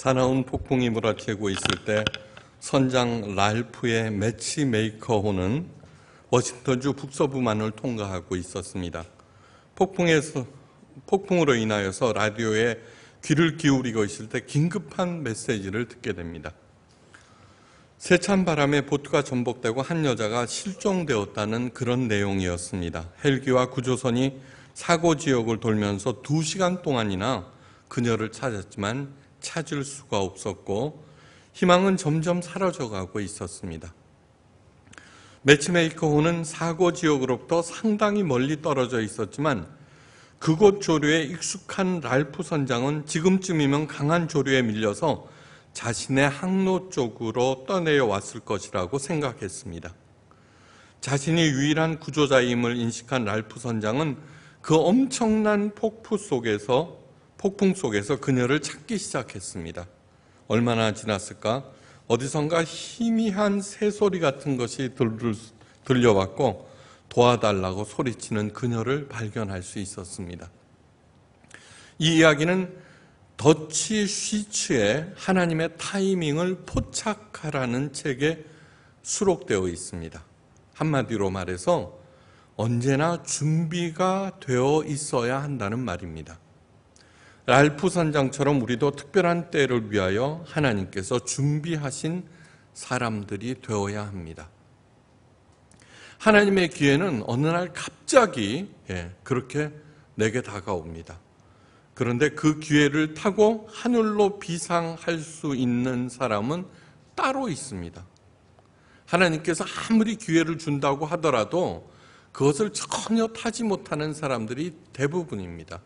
사나운 폭풍이 몰아치고 있을 때 선장 랄프의 매치메이커호는 워싱턴주 북서부만을 통과하고 있었습니다. 폭풍에서, 폭풍으로 인하여서 라디오에 귀를 기울이고 있을 때 긴급한 메시지를 듣게 됩니다. 세찬 바람에 보트가 전복되고 한 여자가 실종되었다는 그런 내용이었습니다. 헬기와 구조선이 사고 지역을 돌면서 2시간 동안이나 그녀를 찾았지만 찾을 수가 없었고 희망은 점점 사라져가고 있었습니다. 매치메이커호는 사고 지역으로부터 상당히 멀리 떨어져 있었지만 그곳 조류에 익숙한 랄프 선장은 지금쯤이면 강한 조류에 밀려서 자신의 항로 쪽으로 떠내려 왔을 것이라고 생각했습니다. 자신이 유일한 구조자임을 인식한 랄프 선장은 그 엄청난 폭포 속에서 폭풍 속에서 그녀를 찾기 시작했습니다. 얼마나 지났을까? 어디선가 희미한 새소리 같은 것이 들려왔고 도와달라고 소리치는 그녀를 발견할 수 있었습니다. 이 이야기는 더치 쉬츠의 하나님의 타이밍을 포착하라는 책에 수록되어 있습니다. 한마디로 말해서 언제나 준비가 되어 있어야 한다는 말입니다. 랄프 선장처럼 우리도 특별한 때를 위하여 하나님께서 준비하신 사람들이 되어야 합니다. 하나님의 기회는 어느 날 갑자기 예, 그렇게 내게 다가옵니다. 그런데 그 기회를 타고 하늘로 비상할 수 있는 사람은 따로 있습니다. 하나님께서 아무리 기회를 준다고 하더라도 그것을 전혀 타지 못하는 사람들이 대부분입니다.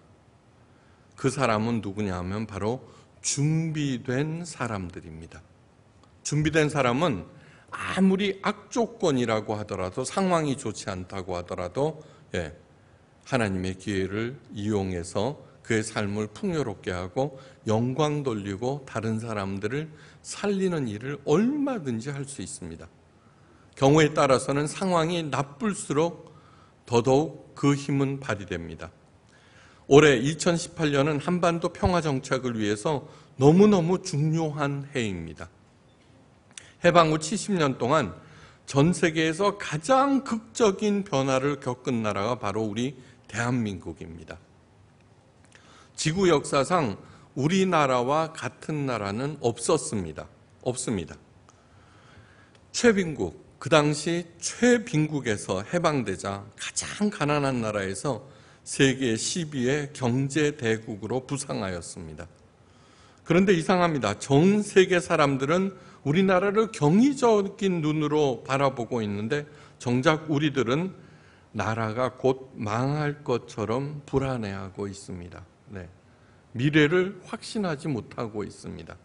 그 사람은 누구냐 하면 바로 준비된 사람들입니다. 준비된 사람은 아무리 악조건이라고 하더라도 상황이 좋지 않다고 하더라도 예, 하나님의 기회를 이용해서 그의 삶을 풍요롭게 하고 영광 돌리고 다른 사람들을 살리는 일을 얼마든지 할 수 있습니다. 경우에 따라서는 상황이 나쁠수록 더더욱 그 힘은 발휘됩니다. 올해 2018년은 한반도 평화 정착을 위해서 너무너무 중요한 해입니다. 해방 후 70년 동안 전 세계에서 가장 극적인 변화를 겪은 나라가 바로 우리 대한민국입니다. 지구 역사상 우리나라와 같은 나라는 없었습니다. 없습니다. 최빈국, 그 당시 최빈국에서 해방되자 가장 가난한 나라에서 세계 1 0위의 경제 대국으로 부상하였습니다. 그런데 이상합니다. 전 세계 사람들은 우리나라를 경이적인 눈으로 바라보고 있는데 정작 우리들은 나라가 곧 망할 것처럼 불안해하고 있습니다. 네. 미래를 확신하지 못하고 있습니다.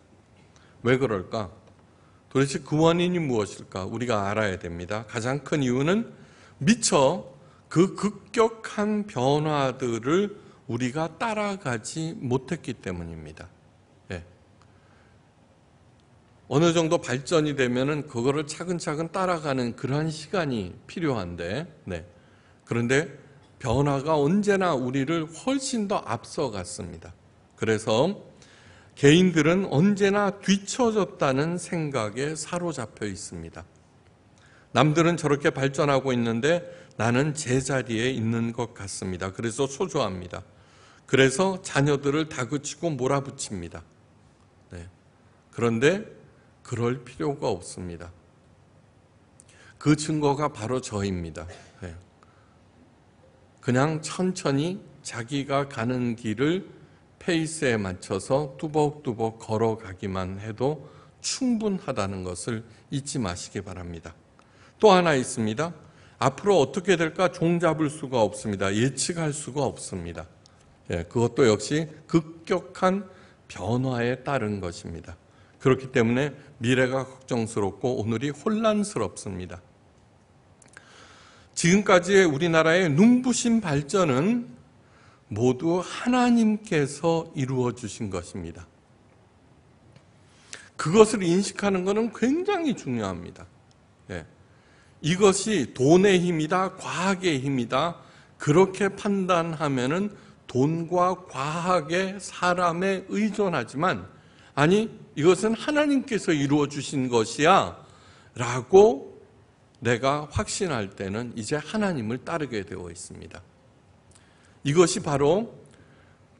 왜 그럴까? 도대체 그 원인이 무엇일까? 우리가 알아야 됩니다. 가장 큰 이유는 미처 그 급격한 변화들을 우리가 따라가지 못했기 때문입니다. 예. 어느 정도 발전이 되면은 그거를 차근차근 따라가는 그러한 시간이 필요한데, 네. 그런데 변화가 언제나 우리를 훨씬 더 앞서갔습니다. 그래서 개인들은 언제나 뒤처졌다는 생각에 사로잡혀 있습니다. 남들은 저렇게 발전하고 있는데 나는 제자리에 있는 것 같습니다. 그래서 소조합니다. 그래서 자녀들을 다그치고 몰아붙입니다. 네. 그런데 그럴 필요가 없습니다. 그 증거가 바로 저입니다. 네. 그냥 천천히 자기가 가는 길을 페이스에 맞춰서 뚜벅뚜벅 걸어가기만 해도 충분하다는 것을 잊지 마시기 바랍니다. 또 하나 있습니다. 앞으로 어떻게 될까 종잡을 수가 없습니다. 예측할 수가 없습니다. 예, 그것도 역시 급격한 변화에 따른 것입니다. 그렇기 때문에 미래가 걱정스럽고 오늘이 혼란스럽습니다. 지금까지의 우리나라의 눈부신 발전은 모두 하나님께서 이루어 주신 것입니다. 그것을 인식하는 것은 굉장히 중요합니다. 예. 이것이 돈의 힘이다, 과학의 힘이다. 그렇게 판단하면은 돈과 과학의 사람에 의존하지만 아니 이것은 하나님께서 이루어 주신 것이야라고 내가 확신할 때는 이제 하나님을 따르게 되어 있습니다. 이것이 바로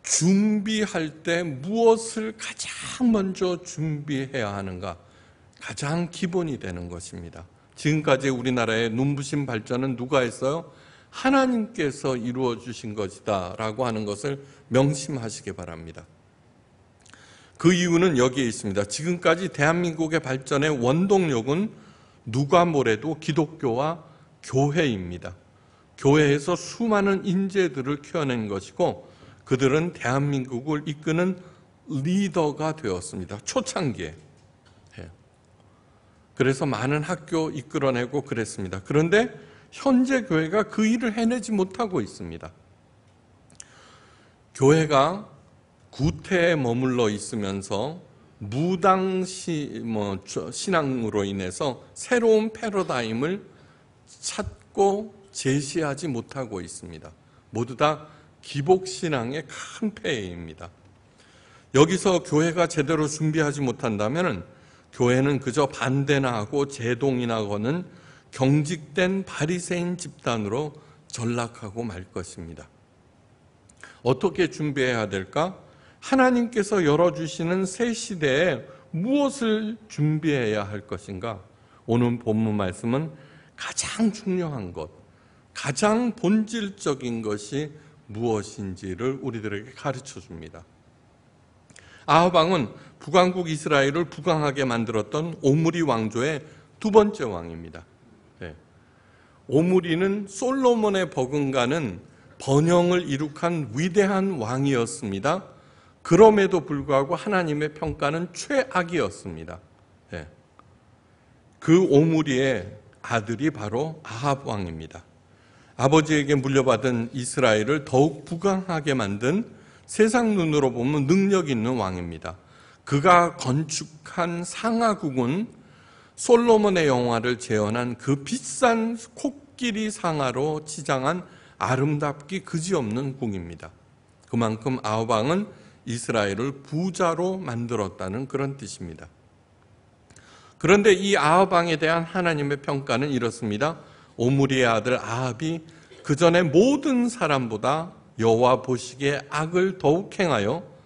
준비할 때 무엇을 가장 먼저 준비해야 하는가 가장 기본이 되는 것입니다. 지금까지 우리나라의 눈부신 발전은 누가 했어요? 하나님께서 이루어 주신 것이다 라고 하는 것을 명심하시기 바랍니다. 그 이유는 여기에 있습니다. 지금까지 대한민국의 발전의 원동력은 누가 뭐래도 기독교와 교회입니다. 교회에서 수많은 인재들을 키워낸 것이고 그들은 대한민국을 이끄는 리더가 되었습니다. 초창기에. 그래서 많은 학교 이끌어내고 그랬습니다. 그런데 현재 교회가 그 일을 해내지 못하고 있습니다. 교회가 구태에 머물러 있으면서 무당시 뭐 신앙으로 인해서 새로운 패러다임을 찾고 제시하지 못하고 있습니다. 모두 다 기복 신앙의 큰 폐해입니다. 여기서 교회가 제대로 준비하지 못한다면 교회는 그저 반대나 하고 제동이나 거는 경직된 바리새인 집단으로 전락하고 말 것입니다. 어떻게 준비해야 될까? 하나님께서 열어주시는 새 시대에 무엇을 준비해야 할 것인가? 오늘 본문 말씀은 가장 중요한 것, 가장 본질적인 것이 무엇인지를 우리들에게 가르쳐 줍니다. 아하방은 북왕국 이스라엘을 부강하게 만들었던 오므리 왕조의 두 번째 왕입니다. 예. 오므리는 솔로몬의 버금가는 번영을 이룩한 위대한 왕이었습니다. 그럼에도 불구하고 하나님의 평가는 최악이었습니다. 예. 그 오므리의 아들이 바로 아합 왕입니다. 아버지에게 물려받은 이스라엘을 더욱 부강하게 만든 세상 눈으로 보면 능력 있는 왕입니다. 그가 건축한 상하국은 솔로몬의 영화를 재현한 그 비싼 코끼리 상하로 치장한 아름답기 그지없는 궁입니다. 그만큼 아우방은 이스라엘을 부자로 만들었다는 그런 뜻입니다. 그런데 이 아합왕에 대한 하나님의 평가는 이렇습니다. 오므리의 아들 아합이 그 전에 모든 사람보다 여호와 보시기에 악을 더욱 행하여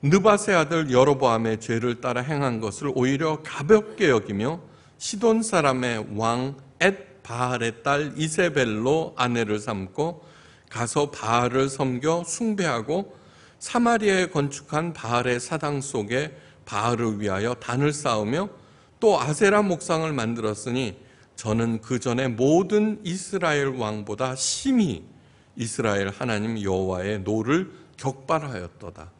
느바세 아들 여로보암의 죄를 따라 행한 것을 오히려 가볍게 여기며 시돈 사람의 왕 엣 바알의 딸 이세벨로 아내를 삼고 가서 바알을 섬겨 숭배하고 사마리아에 건축한 바알의 사당 속에 바알을 위하여 단을 쌓으며 또 아세라 목상을 만들었으니 저는 그 전에 모든 이스라엘 왕보다 심히 이스라엘 하나님 여호와의 노를 격발하였도다.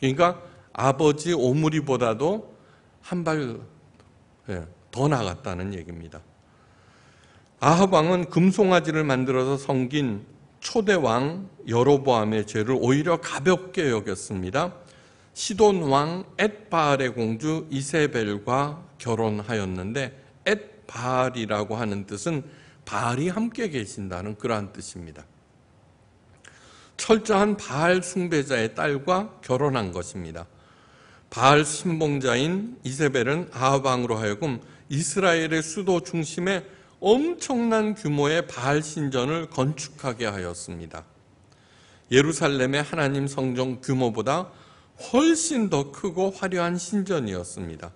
그러니까 아버지 오므리보다도 한 발더 예, 나갔다는 얘기입니다. 아합 왕은 금송아지를 만들어서 섬긴 초대 왕 여로보암의 죄를 오히려 가볍게 여겼습니다. 시돈 왕 엣바알의 공주 이세벨과 결혼하였는데 엣바알이라고 하는 뜻은 바알이 함께 계신다는 그러한 뜻입니다. 철저한 바알 숭배자의 딸과 결혼한 것입니다. 바알 신봉자인 이세벨은 아합왕으로 하여금 이스라엘의 수도 중심에 엄청난 규모의 바알 신전을 건축하게 하였습니다. 예루살렘의 하나님 성전 규모보다 훨씬 더 크고 화려한 신전이었습니다.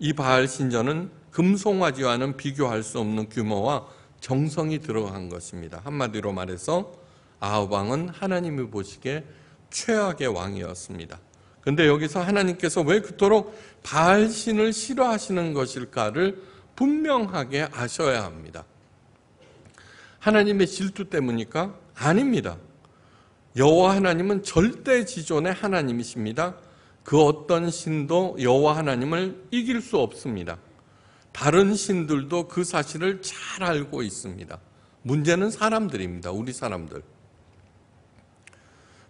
이 바알 신전은 금송아지와는 비교할 수 없는 규모와 정성이 들어간 것입니다. 한마디로 말해서 아합 왕은 하나님이 보시기에 최악의 왕이었습니다. 근데 여기서 하나님께서 왜 그토록 바신을 싫어하시는 것일까를 분명하게 아셔야 합니다. 하나님의 질투 때문일까? 아닙니다. 여호와 하나님은 절대 지존의 하나님이십니다. 그 어떤 신도 여호와 하나님을 이길 수 없습니다. 다른 신들도 그 사실을 잘 알고 있습니다. 문제는 사람들입니다. 우리 사람들.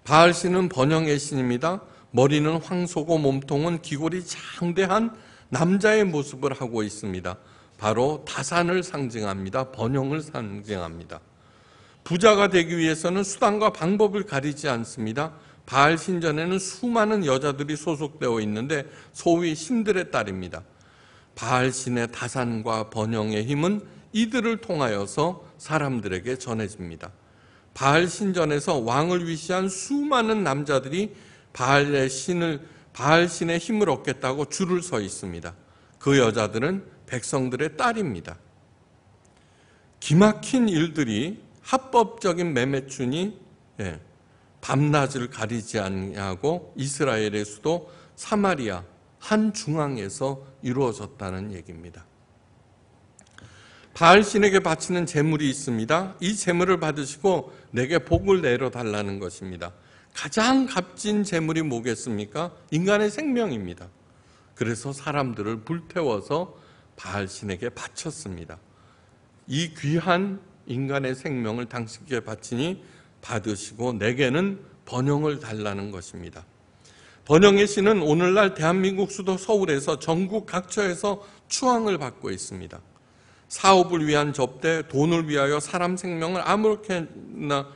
바알 신은 번영의 신입니다. 머리는 황소고 몸통은 기골이 장대한 남자의 모습을 하고 있습니다. 바로 다산을 상징합니다. 번영을 상징합니다. 부자가 되기 위해서는 수단과 방법을 가리지 않습니다. 바알 신전에는 수많은 여자들이 소속되어 있는데 소위 신들의 딸입니다. 바알 신의 다산과 번영의 힘은 이들을 통하여서 사람들에게 전해집니다. 바알 신전에서 왕을 위시한 수많은 남자들이 바알의 신을 바알 신의 힘을 얻겠다고 줄을 서 있습니다. 그 여자들은 백성들의 딸입니다. 기막힌 일들이 합법적인 매매춘이 예, 밤낮을 가리지 않냐고 이스라엘의 수도 사마리아 한 중앙에서 이루어졌다는 얘기입니다. 바알 신에게 바치는 재물이 있습니다. 이 제물을 받으시고 내게 복을 내려 달라는 것입니다. 가장 값진 제물이 뭐겠습니까? 인간의 생명입니다. 그래서 사람들을 불태워서 바알 신에게 바쳤습니다. 이 귀한 인간의 생명을 당신께 바치니 받으시고 내게는 번영을 달라는 것입니다. 번영의 신은 오늘날 대한민국 수도 서울에서 전국 각처에서 추앙을 받고 있습니다. 사업을 위한 접대, 돈을 위하여 사람 생명을 아무렇게나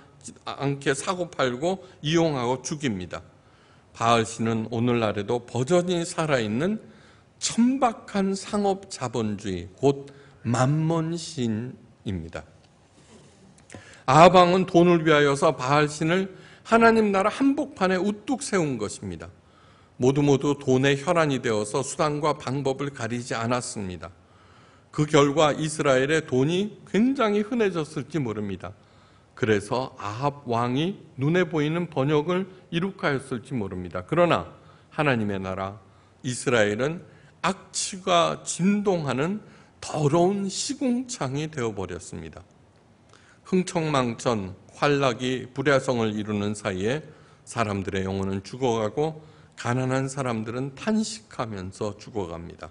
않게 사고 팔고 이용하고 죽입니다. 바알 씨는 오늘날에도 버전히 살아있는 천박한 상업 자본주의, 곧 만몬신입니다. 아방은 돈을 위하여서 바알 신을 하나님 나라 한복판에 우뚝 세운 것입니다. 모두 모두 돈의 혈안이 되어서 수단과 방법을 가리지 않았습니다. 그 결과 이스라엘의 돈이 굉장히 흔해졌을지 모릅니다. 그래서 아합 왕이 눈에 보이는 번역을 이룩하였을지 모릅니다. 그러나 하나님의 나라 이스라엘은 악취가 진동하는 더러운 시궁창이 되어버렸습니다. 흥청망천, 활락이 불야성을 이루는 사이에 사람들의 영혼은 죽어가고 가난한 사람들은 탄식하면서 죽어갑니다.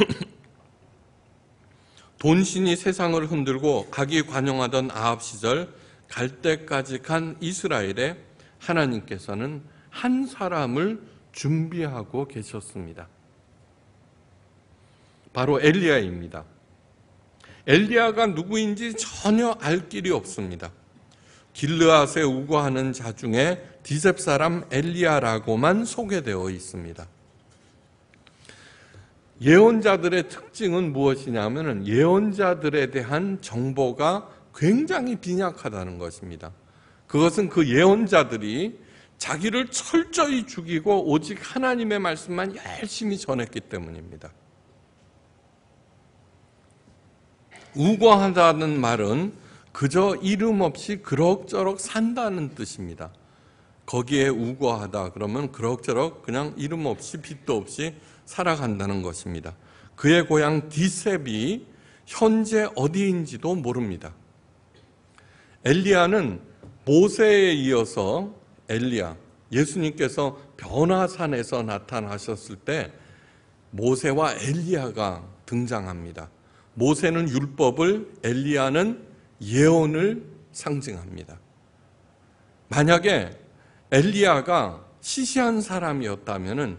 돈신이 세상을 흔들고 각이 관용하던 아합 시절 갈때까지간 이스라엘에 하나님께서는 한 사람을 준비하고 계셨습니다. 바로 엘리야입니다. 엘리야가 누구인지 전혀 알 길이 없습니다. 길르앗에 우거하는 자 중에 디셉 사람 엘리야라고만 소개되어 있습니다. 예언자들의 특징은 무엇이냐면 예언자들에 대한 정보가 굉장히 빈약하다는 것입니다. 그것은 그 예언자들이 자기를 철저히 죽이고 오직 하나님의 말씀만 열심히 전했기 때문입니다. 우거하다는 말은 그저 이름 없이 그럭저럭 산다는 뜻입니다. 거기에 우거하다 그러면 그럭저럭 그냥 이름 없이 빚도 없이 살아간다는 것입니다. 그의 고향 디셉이 현재 어디인지도 모릅니다. 엘리야는 모세에 이어서 엘리야 예수님께서 변화산에서 나타나셨을 때 모세와 엘리야가 등장합니다. 모세는 율법을 엘리야는 예언을 상징합니다. 만약에 엘리야가 시시한 사람이었다면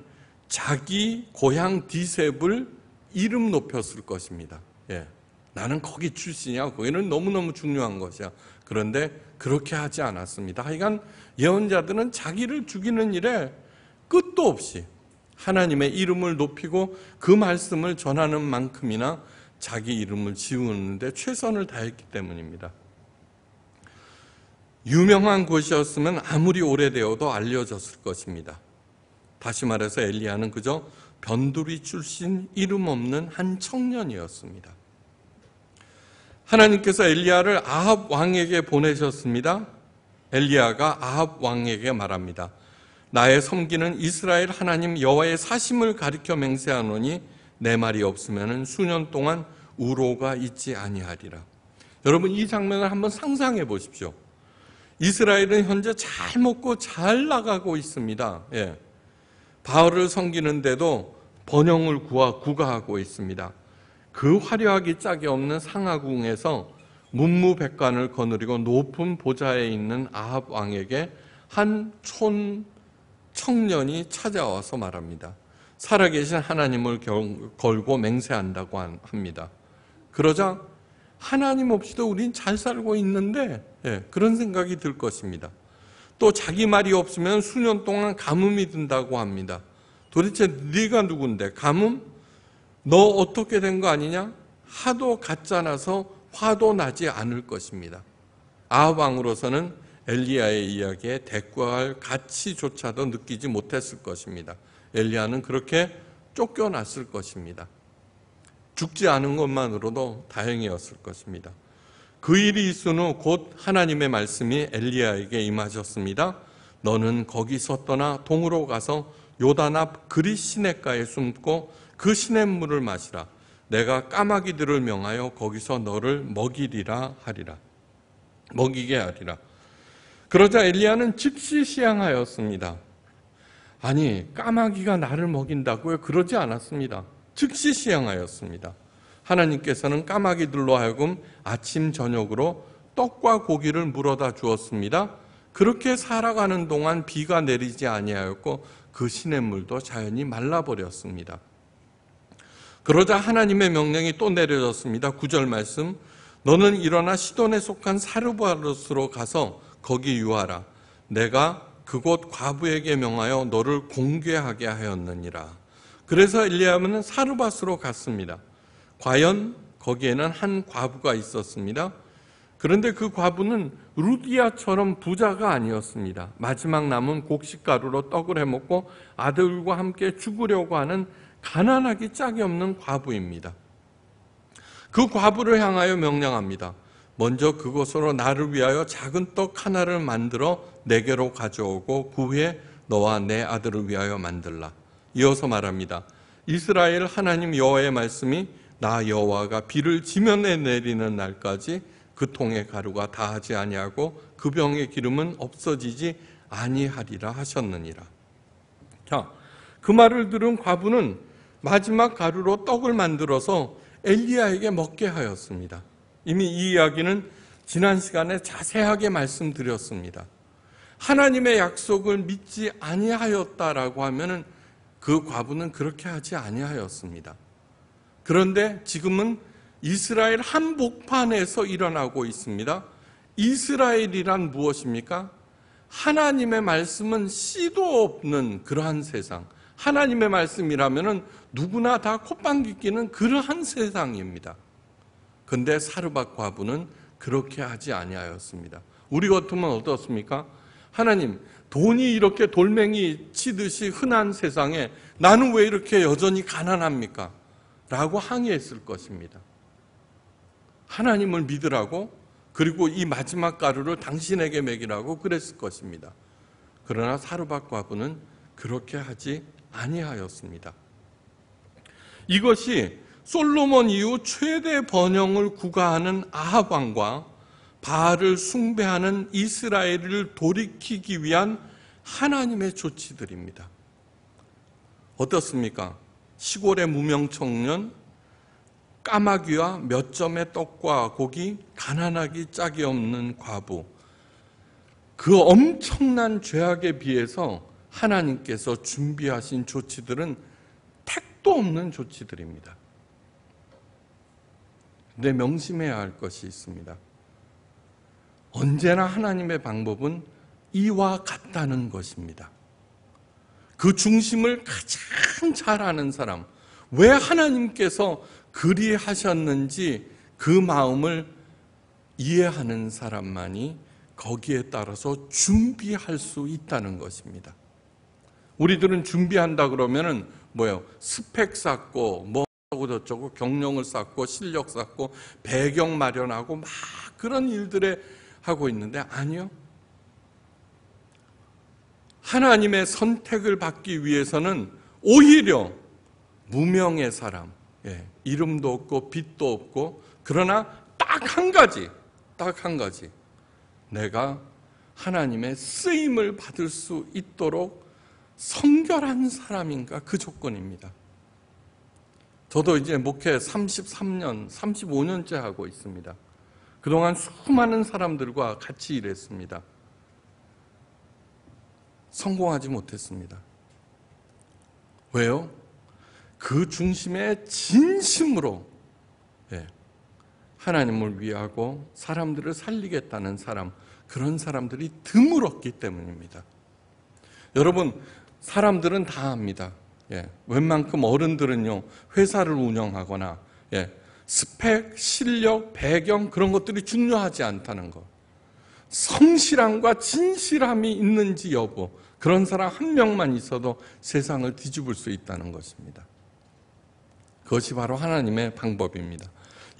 자기 고향 디셉을 이름 높였을 것입니다. 예. 나는 거기 출신이야. 거기는 너무너무 중요한 것이야. 그런데 그렇게 하지 않았습니다. 하여간 예언자들은 자기를 죽이는 일에 끝도 없이 하나님의 이름을 높이고 그 말씀을 전하는 만큼이나 자기 이름을 지우는데 최선을 다했기 때문입니다. 유명한 곳이었으면 아무리 오래되어도 알려졌을 것입니다. 다시 말해서 엘리야는 그저 변두리 출신 이름 없는 한 청년이었습니다. 하나님께서 엘리야를 아합 왕에게 보내셨습니다. 엘리야가 아합 왕에게 말합니다. 나의 섬기는 이스라엘 하나님 여호와의 사심을 가리켜 맹세하노니 내 말이 없으면은 수년 동안 우로가 있지 아니하리라. 여러분 이 장면을 한번 상상해 보십시오. 이스라엘은 현재 잘 먹고 잘 나가고 있습니다. 예. 바울을 섬기는데도 번영을 구하, 구가하고 있습니다. 그 화려하기 짝이 없는 상하궁에서 문무백관을 거느리고 높은 보좌에 있는 아합 왕에게 한촌 청년이 찾아와서 말합니다. 살아계신 하나님을 걸고 맹세한다고 합니다. 그러자 하나님 없이도 우린 잘 살고 있는데 예, 그런 생각이 들 것입니다. 또 자기 말이 없으면 수년 동안 가뭄이 든다고 합니다. 도대체 네가 누군데 가뭄? 너 어떻게 된 거 아니냐? 하도 가짜나서 화도 나지 않을 것입니다. 아합 왕으로서는 엘리야의 이야기에 대꾸할 가치조차도 느끼지 못했을 것입니다. 엘리야는 그렇게 쫓겨났을 것입니다. 죽지 않은 것만으로도 다행이었을 것입니다. 그 일이 있은 후 곧 하나님의 말씀이 엘리야에게 임하셨습니다. 너는 거기서 떠나 동으로 가서 요단 앞 그리 시냇가에 숨고 그 시냇물을 마시라. 내가 까마귀들을 명하여 거기서 너를 먹이리라 하리라. 먹이게 하리라. 그러자 엘리야는 즉시 시향하였습니다. 아니, 까마귀가 나를 먹인다고요? 그러지 않았습니다. 즉시 시향하였습니다. 하나님께서는 까마귀들로 하여금 아침 저녁으로 떡과 고기를 물어다 주었습니다. 그렇게 살아가는 동안 비가 내리지 아니하였고 그 시냇물도 자연히 말라버렸습니다. 그러자 하나님의 명령이 또 내려졌습니다. 9절 말씀. 너는 일어나 시돈에 속한 사르바르스로 가서 거기 유하라. 내가 그곳 과부에게 명하여 너를 공개하게 하였느니라. 그래서 일리암은 사르바스로 갔습니다. 과연 거기에는 한 과부가 있었습니다. 그런데 그 과부는 루디아처럼 부자가 아니었습니다. 마지막 남은 곡식가루로 떡을 해먹고 아들과 함께 죽으려고 하는 가난하기 짝이 없는 과부입니다. 그 과부를 향하여 명령합니다. 먼저 그곳으로 나를 위하여 작은 떡 하나를 만들어 내게로 가져오고 그 후에 너와 내 아들을 위하여 만들라. 이어서 말합니다. 이스라엘 하나님 여호와의 말씀이 나 여호와가 비를 지면에 내리는 날까지 그 통의 가루가 다하지 아니하고 그 병의 기름은 없어지지 아니하리라 하셨느니라. 자, 그 말을 들은 과부는 마지막 가루로 떡을 만들어서 엘리야에게 먹게 하였습니다. 이미 이 이야기는 지난 시간에 자세하게 말씀드렸습니다. 하나님의 약속을 믿지 아니하였다라고 하면그 과부는 그렇게 하지 아니하였습니다. 그런데 지금은 이스라엘 한복판에서 일어나고 있습니다. 이스라엘이란 무엇입니까? 하나님의 말씀은 씨도 없는 그러한 세상. 하나님의 말씀이라면 누구나 다 콧방귀 끼는 그러한 세상입니다. 근데 사르밧 과부는 그렇게 하지 아니하였습니다. 우리 같으면 어떻습니까? 하나님, 돈이 이렇게 돌멩이 치듯이 흔한 세상에 나는 왜 이렇게 여전히 가난합니까? 라고 항의했을 것입니다. 하나님을 믿으라고 그리고 이 마지막 가루를 당신에게 먹이라고 그랬을 것입니다. 그러나 사르밧 과부는 그렇게 하지 아니하였습니다. 이것이 솔로몬 이후 최대 번영을 구가하는 아합 왕과 바알을 숭배하는 이스라엘을 돌이키기 위한 하나님의 조치들입니다. 어떻습니까? 시골의 무명 청년 까마귀와 몇 점의 떡과 고기, 가난하기 짝이 없는 과부. 그 엄청난 죄악에 비해서 하나님께서 준비하신 조치들은 택도 없는 조치들입니다. 근데 명심해야 할 것이 있습니다. 언제나 하나님의 방법은 이와 같다는 것입니다. 그 중심을 가장 잘 아는 사람, 왜 하나님께서 그리 하셨는지 그 마음을 이해하는 사람만이 거기에 따라서 준비할 수 있다는 것입니다. 우리들은 준비한다 그러면은 뭐요? 스펙 쌓고 뭐 하고 저쩌고 경력을 쌓고 실력 쌓고 배경 마련하고 막 그런 일들에 하고 있는데 아니요. 하나님의 선택을 받기 위해서는 오히려 무명의 사람, 예, 이름도 없고 빚도 없고 그러나 딱 한 가지, 딱 한 가지 내가 하나님의 쓰임을 받을 수 있도록 성결한 사람인가 그 조건입니다. 저도 이제 목회 33년, 35년째 하고 있습니다. 그동안 수많은 사람들과 같이 일했습니다. 성공하지 못했습니다. 왜요? 그 중심에 진심으로 예, 하나님을 위하고 사람들을 살리겠다는 사람, 그런 사람들이 드물었기 때문입니다. 여러분, 사람들은 다 합니다. 예, 웬만큼 어른들은요, 회사를 운영하거나, 예, 스펙, 실력, 배경, 그런 것들이 중요하지 않다는 것. 성실함과 진실함이 있는지 여부 그런 사람 한 명만 있어도 세상을 뒤집을 수 있다는 것입니다. 그것이 바로 하나님의 방법입니다.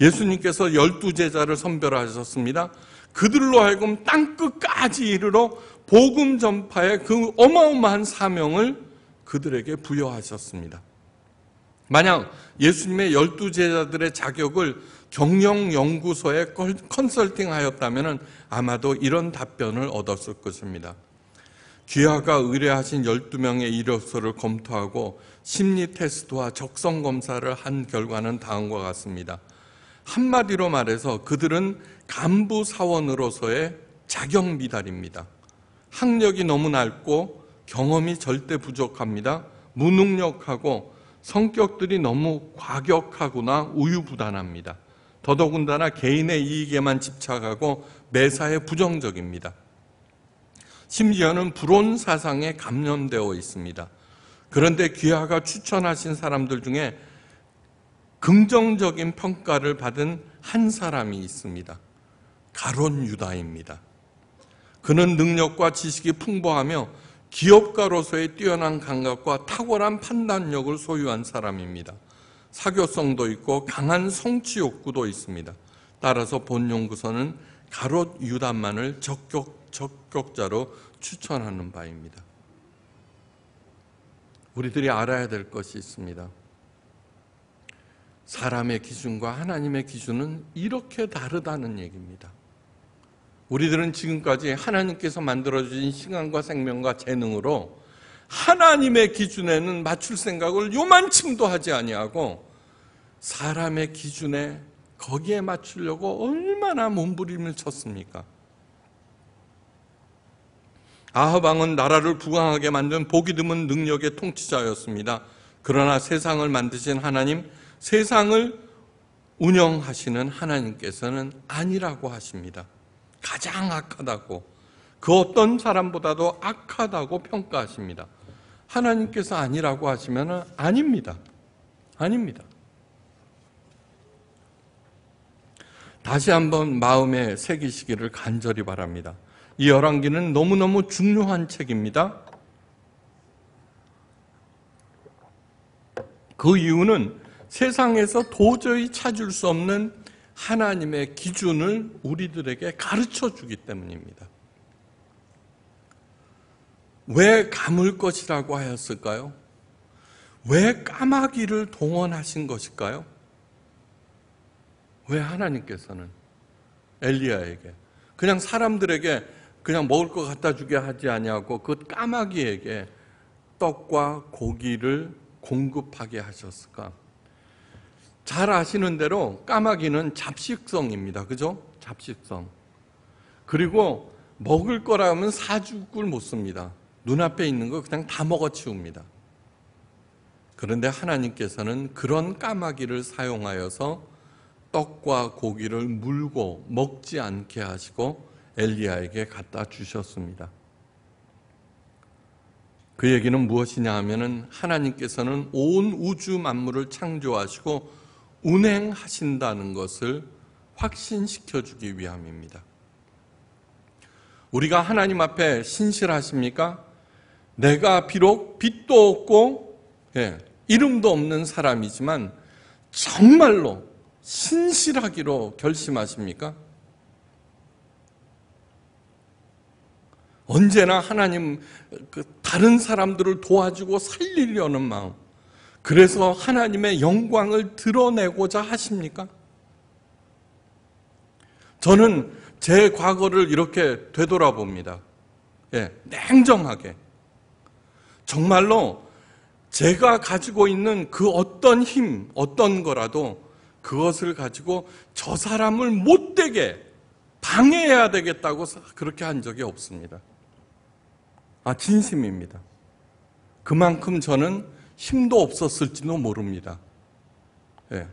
예수님께서 열두 제자를 선별하셨습니다. 그들로 하여금 땅 끝까지 이르러 복음 전파의 그 어마어마한 사명을 그들에게 부여하셨습니다. 만약 예수님의 열두 제자들의 자격을 경영연구소에 컨설팅하였다면 아마도 이런 답변을 얻었을 것입니다. 귀하가 의뢰하신 12명의 이력서를 검토하고 심리 테스트와 적성 검사를 한 결과는 다음과 같습니다. 한마디로 말해서 그들은 간부 사원으로서의 자격 미달입니다. 학력이 너무 낮고 경험이 절대 부족합니다. 무능력하고 성격들이 너무 과격하거나 우유부단합니다. 더더군다나 개인의 이익에만 집착하고 매사에 부정적입니다. 심지어는 불온 사상에 감염되어 있습니다. 그런데 귀하가 추천하신 사람들 중에 긍정적인 평가를 받은 한 사람이 있습니다. 가론 유다입니다. 그는 능력과 지식이 풍부하며 기업가로서의 뛰어난 감각과 탁월한 판단력을 소유한 사람입니다. 사교성도 있고 강한 성취 욕구도 있습니다. 따라서 본 연구서는 가롯 유단만을 적격, 적격자로 추천하는 바입니다. 우리들이 알아야 될 것이 있습니다. 사람의 기준과 하나님의 기준은 이렇게 다르다는 얘기입니다. 우리들은 지금까지 하나님께서 만들어주신 시간과 생명과 재능으로 하나님의 기준에는 맞출 생각을 요만침도 하지 아니하고 사람의 기준에 거기에 맞추려고 얼마나 몸부림을 쳤습니까? 아하방은 나라를 부강하게 만든 보기 드문 능력의 통치자였습니다. 그러나 세상을 만드신 하나님, 세상을 운영하시는 하나님께서는 아니라고 하십니다. 가장 악하다고 그 어떤 사람보다도 악하다고 평가하십니다. 하나님께서 아니라고 하시면 아닙니다. 아닙니다. 다시 한번 마음에 새기시기를 간절히 바랍니다. 이 열왕기는 너무너무 중요한 책입니다. 그 이유는 세상에서 도저히 찾을 수 없는 하나님의 기준을 우리들에게 가르쳐 주기 때문입니다. 왜 감을 것이라고 하였을까요? 왜 까마귀를 동원하신 것일까요? 왜 하나님께서는 엘리야에게 그냥 사람들에게 그냥 먹을 거 갖다 주게 하지 아니하고 그 까마귀에게 떡과 고기를 공급하게 하셨을까? 잘 아시는 대로 까마귀는 잡식성입니다. 그죠? 잡식성. 그리고 먹을 거라면 사죽을 못 씁니다. 눈앞에 있는 거 그냥 다 먹어치웁니다. 그런데 하나님께서는 그런 까마귀를 사용하여서 떡과 고기를 물고 먹지 않게 하시고 엘리야에게 갖다 주셨습니다. 그 얘기는 무엇이냐 하면은 하나님께서는 온 우주 만물을 창조하시고 운행하신다는 것을 확신시켜 주기 위함입니다. 우리가 하나님 앞에 신실하십니까? 내가 비록 빚도 없고 예, 이름도 없는 사람이지만 정말로 신실하기로 결심하십니까? 언제나 하나님 그 다른 사람들을 도와주고 살리려는 마음 그래서 하나님의 영광을 드러내고자 하십니까? 저는 제 과거를 이렇게 되돌아봅니다. 예, 냉정하게. 정말로 제가 가지고 있는 그 어떤 힘, 어떤 거라도 그것을 가지고 저 사람을 못되게 방해해야 되겠다고 그렇게 한 적이 없습니다. 아, 진심입니다. 그만큼 저는 힘도 없었을지도 모릅니다. 예.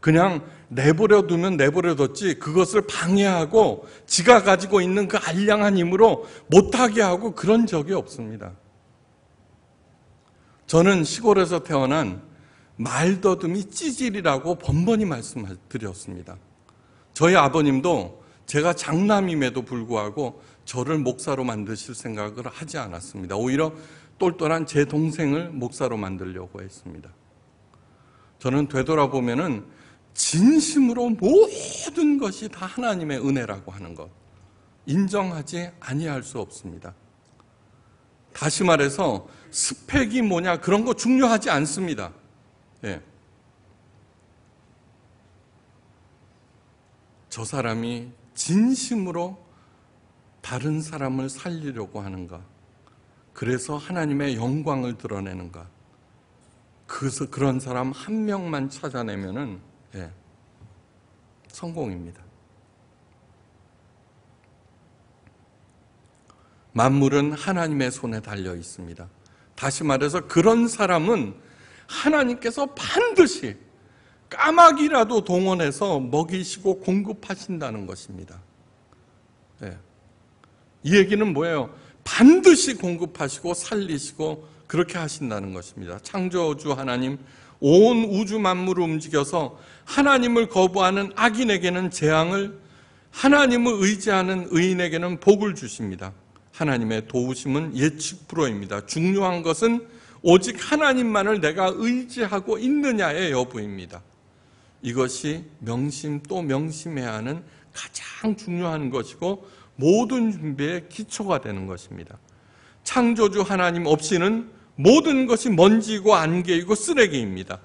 그냥 내버려 두면 내버려 뒀지 그것을 방해하고 지가 가지고 있는 그 알량한 힘으로 못하게 하고 그런 적이 없습니다. 저는 시골에서 태어난 말더듬이 찌질이라고 번번이 말씀드렸습니다. 저희 아버님도 제가 장남임에도 불구하고 저를 목사로 만드실 생각을 하지 않았습니다. 오히려 똘똘한 제 동생을 목사로 만들려고 했습니다. 저는 되돌아보면은 진심으로 모든 것이 다 하나님의 은혜라고 하는 것 인정하지 아니할 수 없습니다. 다시 말해서 스펙이 뭐냐 그런 거 중요하지 않습니다. 예. 저 사람이 진심으로 다른 사람을 살리려고 하는가? 그래서 하나님의 영광을 드러내는가? 그래서 그런 사람 한 명만 찾아내면은 예, 성공입니다. 만물은 하나님의 손에 달려 있습니다. 다시 말해서 그런 사람은 하나님께서 반드시 까마귀라도 동원해서 먹이시고 공급하신다는 것입니다. 예. 이 얘기는 뭐예요? 반드시 공급하시고 살리시고 그렇게 하신다는 것입니다. 창조주 하나님, 온 우주 만물을 움직여서 하나님을 거부하는 악인에게는 재앙을, 하나님을 의지하는 의인에게는 복을 주십니다. 하나님의 도우심은 예측 불허입니다. 중요한 것은 오직 하나님만을 내가 의지하고 있느냐의 여부입니다. 이것이 명심 또 명심해야 하는 가장 중요한 것이고 모든 준비의 기초가 되는 것입니다. 창조주 하나님 없이는 모든 것이 먼지고 안개이고 쓰레기입니다.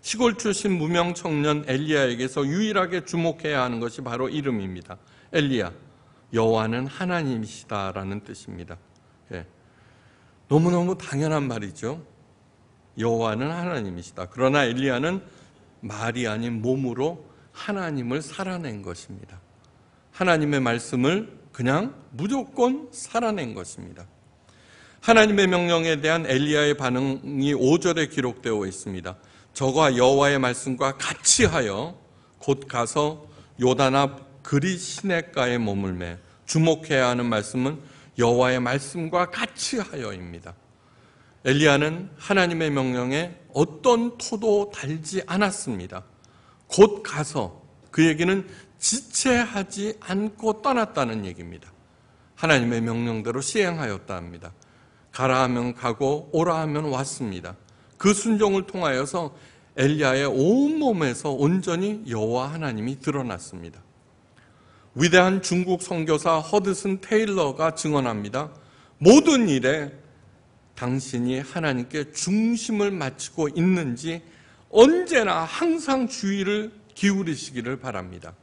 시골 출신 무명 청년 엘리야에게서 유일하게 주목해야 하는 것이 바로 이름입니다. 엘리야, 여호와는 하나님이시다라는 뜻입니다. 예. 너무너무 당연한 말이죠. 여호와는 하나님이시다. 그러나 엘리야는 말이 아닌 몸으로 하나님을 살아낸 것입니다. 하나님의 말씀을 그냥 무조건 살아낸 것입니다. 하나님의 명령에 대한 엘리야의 반응이 5절에 기록되어 있습니다. 저가 여호와의 말씀과 같이 하여 곧 가서 요단 앞 그리 시내가에 머물매 주목해야 하는 말씀은 여호와의 말씀과 같이 하여입니다. 엘리야는 하나님의 명령에 어떤 토도 달지 않았습니다. 곧 가서 그 얘기는 지체하지 않고 떠났다는 얘기입니다. 하나님의 명령대로 시행하였다 합니다. 가라 하면 가고 오라 하면 왔습니다. 그 순종을 통하여서 엘리야의 온몸에서 온전히 여호와 하나님이 드러났습니다. 위대한 중국 선교사 허드슨 테일러가 증언합니다. 모든 일에 당신이 하나님께 중심을 맞추고 있는지 언제나 항상 주의를 기울이시기를 바랍니다.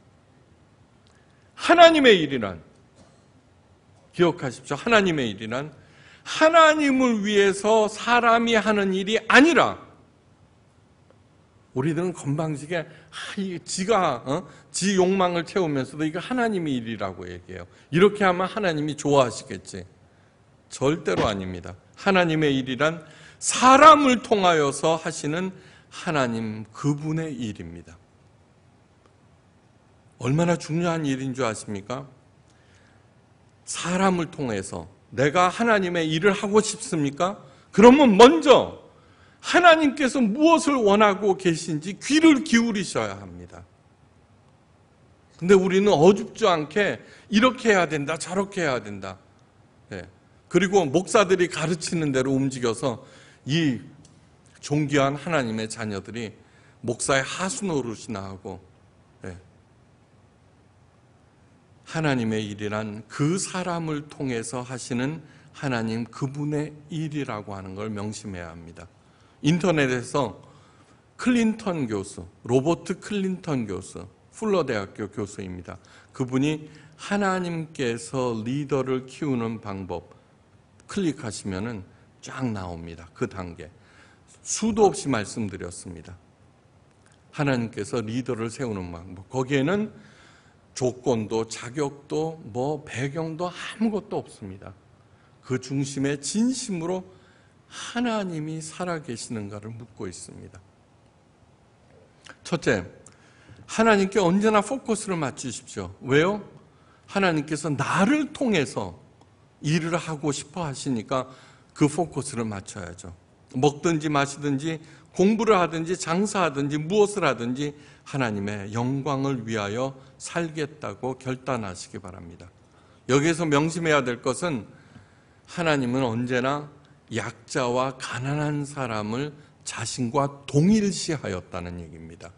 하나님의 일이란 기억하십시오. 하나님의 일이란 하나님을 위해서 사람이 하는 일이 아니라 우리들은 건방지게 아, 지가 어? 지 욕망을 채우면서도 이거 하나님의 일이라고 얘기해요. 이렇게 하면 하나님이 좋아하시겠지. 절대로 아닙니다. 하나님의 일이란 사람을 통하여서 하시는 하나님 그분의 일입니다. 얼마나 중요한 일인 줄 아십니까? 사람을 통해서 내가 하나님의 일을 하고 싶습니까? 그러면 먼저 하나님께서 무엇을 원하고 계신지 귀를 기울이셔야 합니다. 근데 우리는 어줍지 않게 이렇게 해야 된다, 저렇게 해야 된다. 예. 그리고 목사들이 가르치는 대로 움직여서 이 존귀한 하나님의 자녀들이 목사의 하수 노릇이나 하고 하나님의 일이란 그 사람을 통해서 하시는 하나님 그분의 일이라고 하는 걸 명심해야 합니다. 인터넷에서 클린턴 교수, 로버트 클린턴 교수, 풀러 대학교 교수입니다. 그분이 하나님께서 리더를 키우는 방법 클릭하시면쫙 나옵니다. 그 단계. 수도 없이 말씀드렸습니다. 하나님께서 리더를 세우는 방법. 거기에는 조건도 자격도 뭐 배경도 아무것도 없습니다. 그 중심에 진심으로 하나님이 살아계시는가를 묻고 있습니다. 첫째, 하나님께 언제나 포커스를 맞추십시오. 왜요? 하나님께서 나를 통해서 일을 하고 싶어 하시니까 그 포커스를 맞춰야죠. 먹든지 마시든지 공부를 하든지 장사하든지 무엇을 하든지 하나님의 영광을 위하여 살겠다고 결단하시기 바랍니다. 여기에서 명심해야 될 것은 하나님은 언제나 약자와 가난한 사람을 자신과 동일시하였다는 얘기입니다.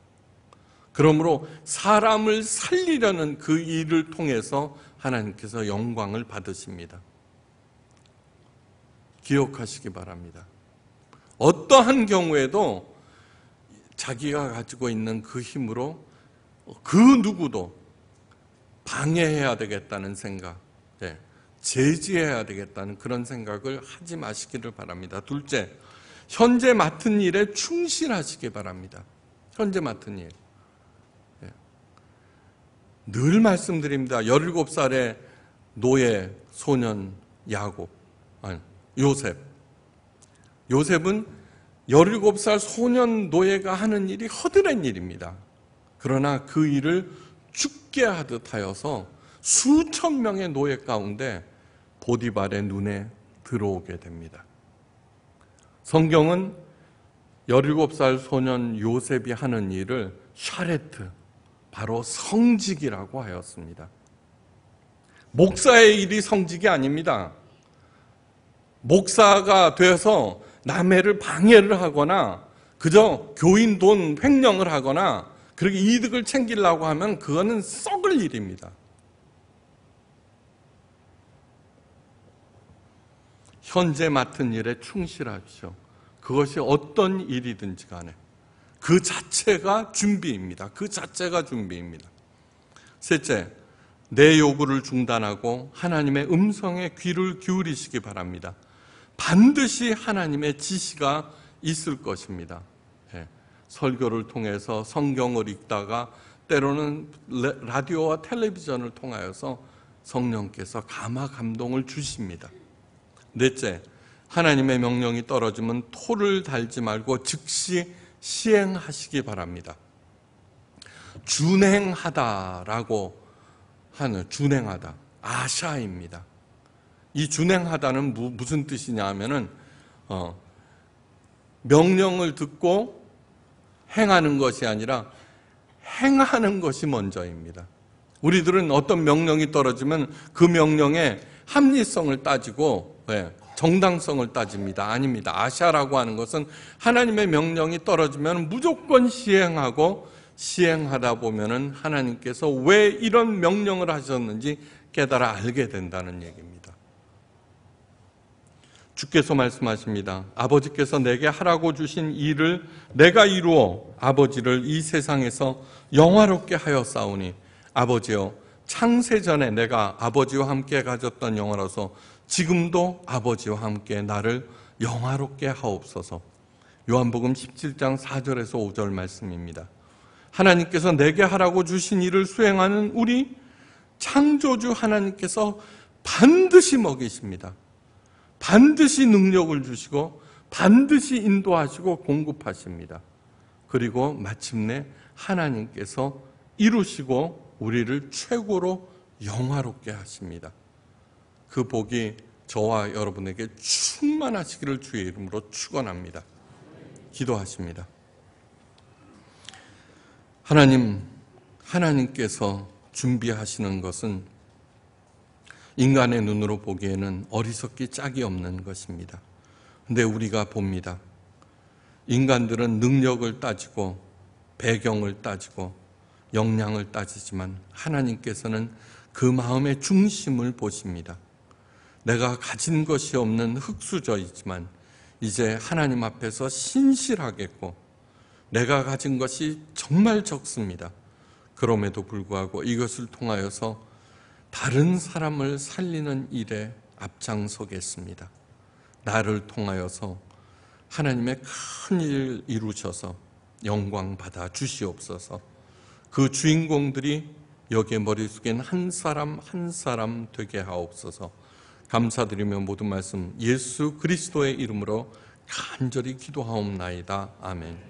그러므로 사람을 살리려는 그 일을 통해서 하나님께서 영광을 받으십니다. 기억하시기 바랍니다. 어떠한 경우에도 자기가 가지고 있는 그 힘으로 그 누구도 방해해야 되겠다는 생각, 네, 제지해야 되겠다는 그런 생각을 하지 마시기를 바랍니다. 둘째, 현재 맡은 일에 충실하시기 바랍니다. 현재 맡은 일. 네. 늘 말씀드립니다. 17살의 노예, 소년, 야곱, 아니, 요셉. 요셉은 17살 소년 노예가 하는 일이 허드렛 일입니다. 그러나 그 일을 죽게 하듯 하여서 수천 명의 노예 가운데 보디발의 눈에 들어오게 됩니다. 성경은 17살 소년 요셉이 하는 일을 샤레트, 바로 성직이라고 하였습니다. 목사의 일이 성직이 아닙니다. 목사가 돼서 남해를 방해를 하거나 그저 교인 돈 횡령을 하거나 그렇게 이득을 챙기려고 하면 그거는 썩을 일입니다. 현재 맡은 일에 충실하십시오. 그것이 어떤 일이든지 간에 그 자체가 준비입니다. 그 자체가 준비입니다. 셋째, 내 요구를 중단하고 하나님의 음성에 귀를 기울이시기 바랍니다. 반드시 하나님의 지시가 있을 것입니다. 예. 설교를 통해서 성경을 읽다가 때로는 라디오와 텔레비전을 통하여서 성령께서 감화 감동을 주십니다. 넷째, 하나님의 명령이 떨어지면 토를 달지 말고 즉시 시행하시기 바랍니다. 준행하다라고 하는 준행하다 아샤입니다. 이 준행하다는 무슨 뜻이냐 하면은 어, 명령을 듣고 행하는 것이 아니라 행하는 것이 먼저입니다. 우리들은 어떤 명령이 떨어지면 그 명령의 합리성을 따지고 예, 정당성을 따집니다. 아닙니다. 아시아라고 하는 것은 하나님의 명령이 떨어지면 무조건 시행하고 시행하다 보면은 하나님께서 왜 이런 명령을 하셨는지 깨달아 알게 된다는 얘기입니다. 주께서 말씀하십니다. 아버지께서 내게 하라고 주신 일을 내가 이루어 아버지를 이 세상에서 영화롭게 하여 싸우니 아버지여 창세전에 내가 아버지와 함께 가졌던 영화로서 지금도 아버지와 함께 나를 영화롭게 하옵소서. 요한복음 17장 4절에서 5절 말씀입니다. 하나님께서 내게 하라고 주신 일을 수행하는 우리 창조주 하나님께서 반드시 먹이십니다. 반드시 능력을 주시고 반드시 인도하시고 공급하십니다. 그리고 마침내 하나님께서 이루시고 우리를 최고로 영화롭게 하십니다. 그 복이 저와 여러분에게 충만하시기를 주의 이름으로 축원합니다. 기도하십니다. 하나님, 하나님께서 준비하시는 것은 인간의 눈으로 보기에는 어리석기 짝이 없는 것입니다. 근데 우리가 봅니다. 인간들은 능력을 따지고 배경을 따지고 역량을 따지지만 하나님께서는 그 마음의 중심을 보십니다. 내가 가진 것이 없는 흙수저이지만 이제 하나님 앞에서 신실하겠고 내가 가진 것이 정말 적습니다. 그럼에도 불구하고 이것을 통하여서 다른 사람을 살리는 일에 앞장서겠습니다. 나를 통하여서 하나님의 큰 일 이루셔서 영광 받아 주시옵소서. 그 주인공들이 여기에 머릿속엔 한 사람 한 사람 되게 하옵소서. 감사드리며 모든 말씀 예수 그리스도의 이름으로 간절히 기도하옵나이다. 아멘.